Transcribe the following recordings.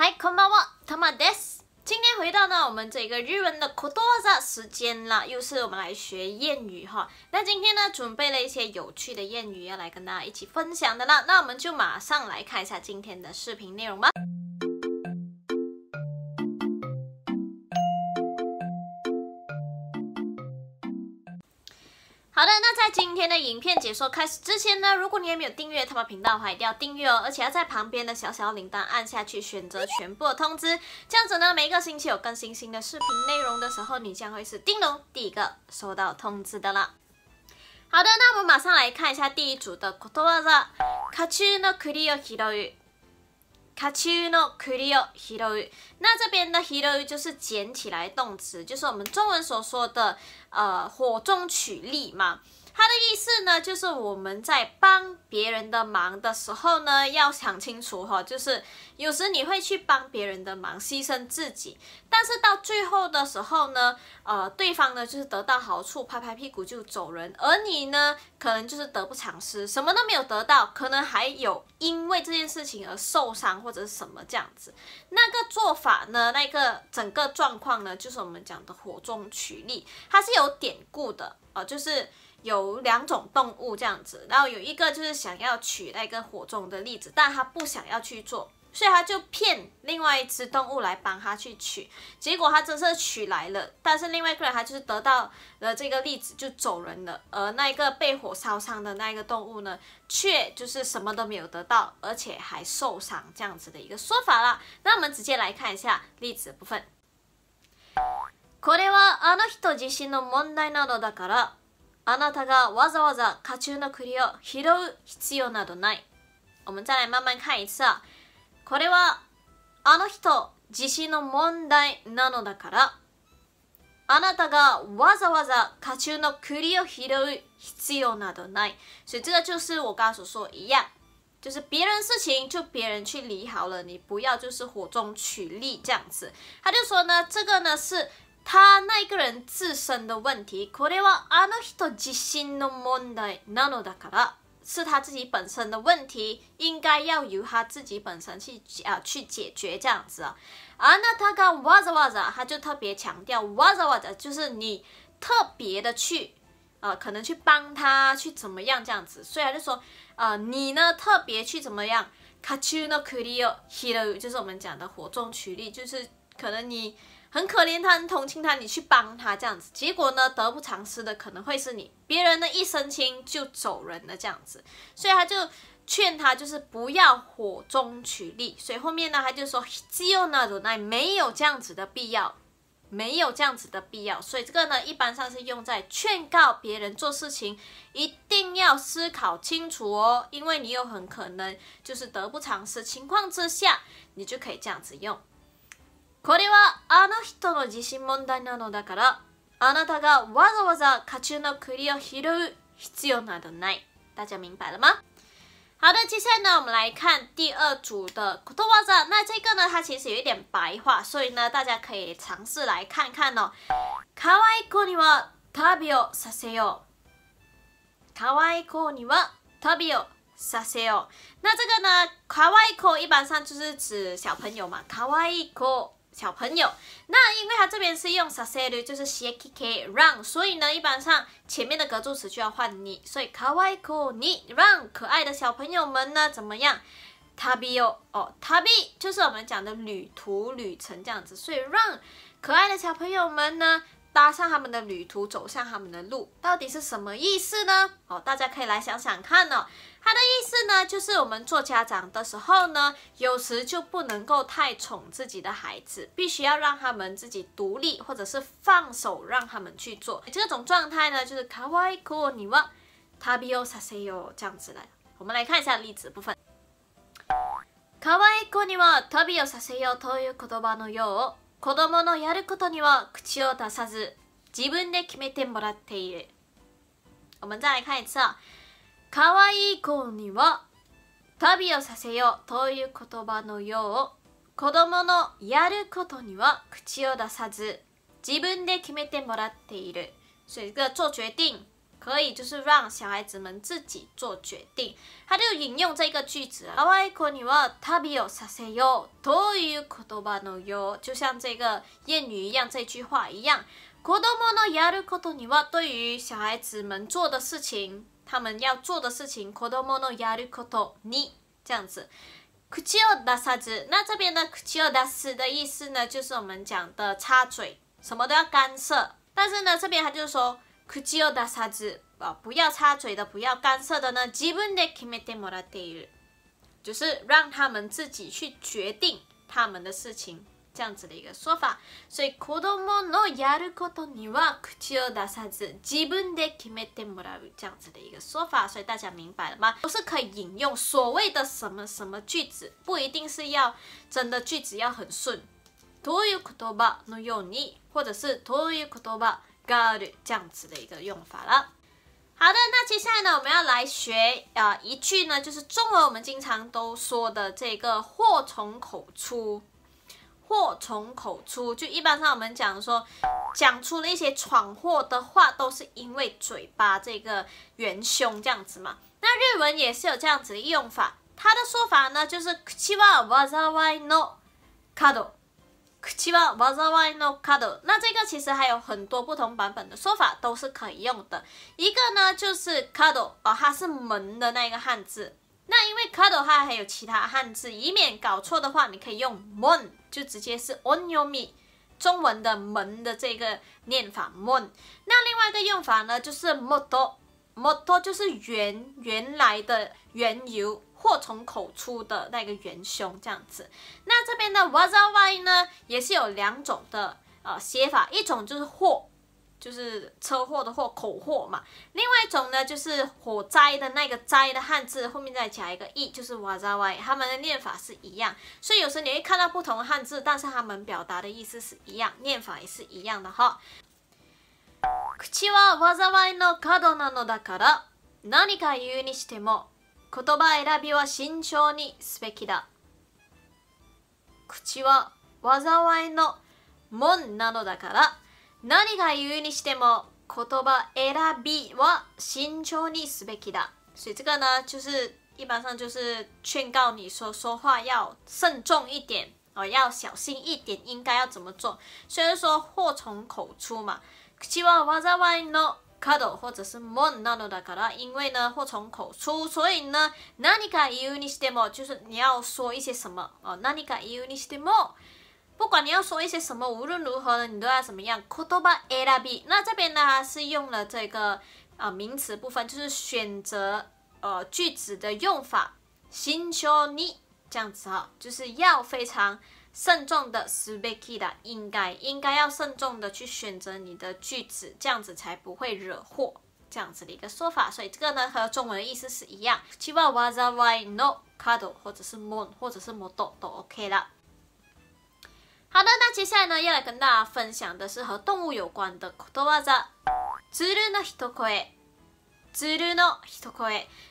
Hi, Kombawa t o m s 今天回到呢我们这个日文的口 o d 时间了，又是我们来学谚语哈。那今天呢，准备了一些有趣的谚语要来跟大家一起分享的啦。那我们就马上来看一下今天的视频内容吧。好的，那在今天的影片解说开始之前呢，如果你还没有订阅他们频道的话，一定要订阅哦，而且要在旁边的小小铃铛按下去，选择全部通知，这样子呢，每一个星期有更新新的视频内容的时候，你将会是叮咚第一个收到通知的了。好的，那我们马上来看一下第一组的国语字，花中の鳥を拾う。カチのクリオヒロユ。那这边的ヒロユ就是捡起来动词，就是我们中文所说的呃火中取栗嘛。他的意思呢，就是我们在帮别人的忙的时候呢，要想清楚哈，就是有时你会去帮别人的忙，牺牲自己，但是到最后的时候呢，呃，对方呢就是得到好处，拍拍屁股就走人，而你呢，可能就是得不偿失，什么都没有得到，可能还有因为这件事情而受伤或者是什么这样子。那个做法呢，那个整个状况呢，就是我们讲的火中取栗，它是有典故的呃，就是。有两种动物这样子，然后有一个就是想要取那个火种的例子，但他不想要去做，所以他就骗另外一只动物来帮他去取，结果他真是取来了，但是另外一个人他就是得到了这个例子就走人了，而那一个被火烧伤的那一个动物呢，却就是什么都没有得到，而且还受伤这样子的一个说法啦。那我们直接来看一下例子部分。これはあの人自の問題なのだから。あなたがわざわざ家中の栗を拾う必要などない。我们再来慢慢看一次啊。これはあの人自身の問題なのだから。あなたがわざわざ家中の栗を拾う必要などない。所以这个就是我刚刚所说一样，就是别人事情就别人去理好了，你不要就是火中取栗这样子。他就说呢，这个呢是他那一个人自身的问题，これはあの人自身の問題なのだから，是他自己本身的问题，应该要由他自己本身去啊去解决这样子啊。而那他刚 was was，他就特别强调 was was，就是你特别的去啊，可能去帮他去怎么样这样子。所以他就说，呃，你呢特别去怎么样？キャッチのク就是我们讲的火中取栗，就是可能你。很可怜，他很同情他，你去帮他这样子，结果呢，得不偿失的可能会是你，别人呢一生轻就走人了这样子，所以他就劝他就是不要火中取栗。所以后面呢，他就说，只有那无奈，没有这样子的必要，没有这样子的必要。所以这个呢，一般上是用在劝告别人做事情一定要思考清楚哦，因为你有很可能就是得不偿失情况之下，你就可以这样子用。可以吗？あの人の自信問題なのだからあなたがわざわざ家中の栗を拾う必要などない大家明白了吗好的，接下来呢，我们来看第二组的ことわざ那这个呢，它其实有点白话，所以呢，大家可以尝试来看看哦。可愛い子には旅をさせよう。可愛い子には旅をさせよう。那这个呢，可愛い子一般上就是指小朋友嘛。可愛い子小朋友，那因为它这边是用 a セル，就是スキキ run，所以呢，一般上前面的格助词就要换你，所以かわいく run 可爱的小朋友们呢怎么样？タビオ哦，タビ就是我们讲的旅途、旅程这样子，所以让可爱的小朋友们呢。搭上他们的旅途，走向他们的路，到底是什么意思呢？哦，大家可以来想想看呢。它的意思呢，就是我们做家长的时候呢，有时就不能够太宠自己的孩子，必须要让他们自己独立，或者是放手让他们去做。这种状态呢，就是卡哇伊库 i i kono t a s a s 这样子的。我们来看一下例子部分卡哇伊库你 i kono t a saseyo” という言葉のよう。子供のやることには口を出さず自分で決めてもらっている。我们再来看一次啊。かわいい子には旅をさせようという言葉のよう子供のやることには口を出さず自分で決めてもらっている。所以这个做决定可以，就是让小孩子们自己做决定。他就引用这个句子啊，外国女娃特别有啥子哟，对于可多巴诺哟，就像这个谚语一样，这句话一样。可多莫诺亚鲁可多女娃对于小孩子们做的事情，他们要做的事情，可多莫诺亚鲁可多你这样子，口哟达啥子？那这边呢？口哟达斯的意思呢，就是我们讲的插嘴，什么都要干涉。但是呢，这边他就说。口调ださず啊，不要插嘴的，不要干涉的呢。自分で決めてもらうという，就是让他们自己去决定他们的事情，这样子的一个说法。所以子どものやることには口調ださず自分で決めてもらう这样子的一个说法。所以大家明白了吗？不是可以引用所谓的什么什么句子，不一定是要真的句子要很顺。という言葉のように，或者是という言葉。个这样子的一个用法了。好的，那接下来呢，我们要来学啊一句呢，就是中文我们经常都说的这个“祸从口出”。祸从口出，就一般上我们讲说，讲出了一些闯祸的话，都是因为嘴巴这个元凶这样子嘛。那日文也是有这样子的用法，它的说法呢，就是“希望我不 n o d 其八วาザカド那这个其实还有很多不同版本的说法都是可以用的。一个呢就是カド，哦，它是门的那个汉字。那因为カド它还有其他汉字，以免搞错的话，你可以用门，就直接是オ r m ミ，中文的门的这个念法门。那另外一个用法呢就是就是原原来的原由。祸从口出的那个元凶，这样子。那这边的 “waza y” 呢，也是有两种的呃写法，一种就是“祸”，就是车祸的“祸”，口祸嘛；，另外一种呢，就是火灾的那个“灾”的汉字，后面再加一个 “e”，就是 “waza y”。他们的念法是一样，所以有时你会看到不同的汉字，但是他们表达的意思是一样，念法也是一样的哈。口は waza y の角度なのだから、何か言うにしても。言葉選びは慎重にすべきだ口は災いの門なのだから何が言うにしても言葉選びは慎重にすべきだ所以这个呢就是一般上就是劝告你说说话要慎重一点哦要小心一点应该要怎么做虽然说祸从口出嘛口は災いの卡刀或者是梦，那都打不啦。因为呢，祸从口出，所以呢，那你该 demo 就是你要说一些什么哦，啊？那你该 demo？不管你要说一些什么，无论如何呢，你都要怎么样？言头把阿那这边呢，是用了这个啊名词部分，就是选择呃句子的用法，心胸你这样子哈，就是要非常。慎重的 s e べきだ，应该应该要慎重的去选择你的句子，这样子才不会惹祸，这样子的一个说法。所以这个呢和中文的意思是一样。希望わざわいのカード或者是 moon 或者是 m モード都 OK 了。好的，那接下来呢要来跟大家分享的是和动物有关的。どうわざ？一人のひ知るの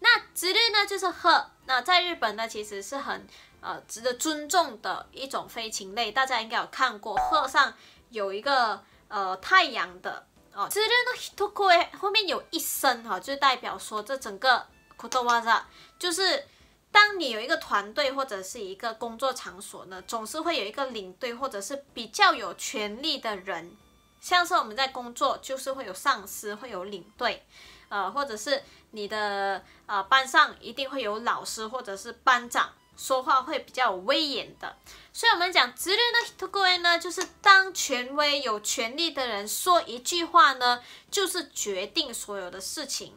那知る呢就是鹤，那在日本呢其实是很呃值得尊重的一种飞禽类，大家应该有看过，鹤上有一个呃太阳的哦。知るの后面有一声哈，就代表说这整个库多瓦泽，就是当你有一个团队或者是一个工作场所呢，总是会有一个领队或者是比较有权力的人，像是我们在工作就是会有上司，会有领队。呃，或者是你的呃班上一定会有老师或者是班长说话会比较有威严的，所以我们讲“直历的 h i t o g o i 呢，就是当权威、有权利的人说一句话呢，就是决定所有的事情。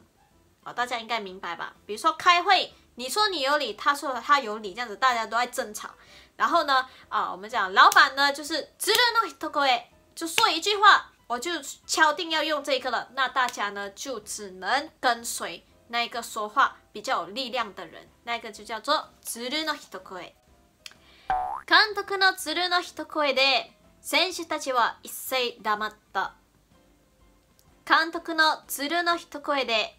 啊，大家应该明白吧？比如说开会，你说你有理，他说他有理，这样子大家都在争吵。然后呢，啊，我们讲老板呢，就是“直历的 h i t o g o i 就说一句话。我就敲定要用这个了。那大家呢，就只能跟随那个说话比较有力量的人。那个就叫做“鶴の一声”。監督の鶴の一声で選手たちは一斉黙った。監督の鶴の一声で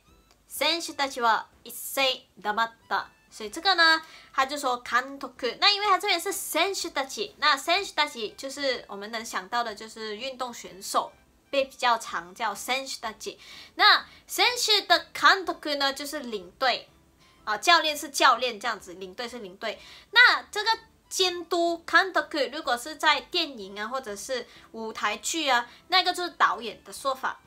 選手たちは一斉黙った。所以这句呢，他就是“監督”。那因为他这边是“選手たち”，那“選手たち”就是我们能想到的就是运动选手。被比较长叫 sensei，那 sensei 的 kantoku 呢就是领队啊，教练是教练这样子，领队是领队。那这个监督 kantoku 如果是在电影啊或者是舞台剧啊，那个就是导演的说法。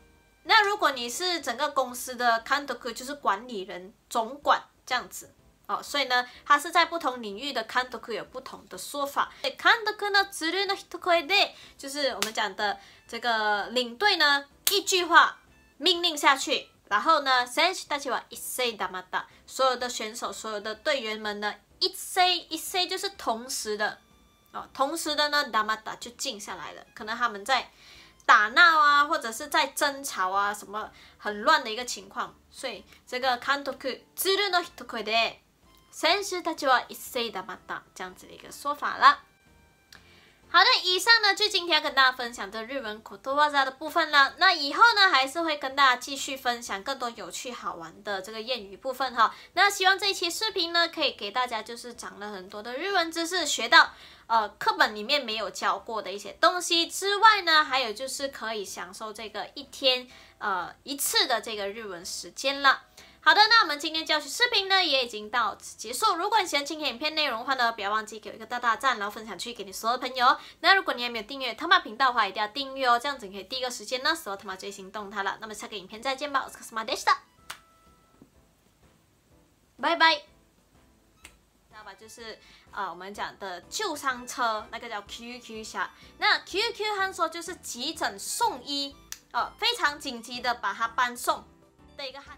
那如果你是整个公司的 kantoku 就是管理人总管这样子。哦，所以呢，它是在不同领域的 k a n j o k 有不同的说法。哎，kanjoku 呢，次轮的一句话，就是我们讲的这个领队呢，一句话命令下去，然后呢，sense 大家把一 say d a m 所有的选手、所有的队员们呢，一 say 一 say 就是同时的，哦，同时的呢 d a m 就静下来了。可能他们在打闹啊，或者是在争吵啊，什么很乱的一个情况，所以这个 kanjoku 次轮的一句话。算是他就要一生的么大，这样子的一个说法了。好的，以上呢就今天要跟大家分享的日文口头话的部分了。那以后呢还是会跟大家继续分享更多有趣好玩的这个谚语部分哈。那希望这期视频呢可以给大家就是涨了很多的日文知识，学到呃课本里面没有教过的一些东西之外呢，还有就是可以享受这个一天呃一次的这个日文时间了。好的，那我们今天教学视频呢也已经到此结束。如果你喜欢今天影片内容的话呢，不要忘记给我一个大大赞，然后分享出去给你所有朋友。那如果你还没有订阅他马频道的话，一定要订阅哦，这样子你可以第一个时间呢收他马最新动态了。那么下个影片再见吧，我是马德 t 的，拜拜。那吧就是啊，我们讲的救伤车，那个叫 QQ 侠。那 QQ 汉说就是急诊送医啊，非常紧急的把它搬送的一个汉。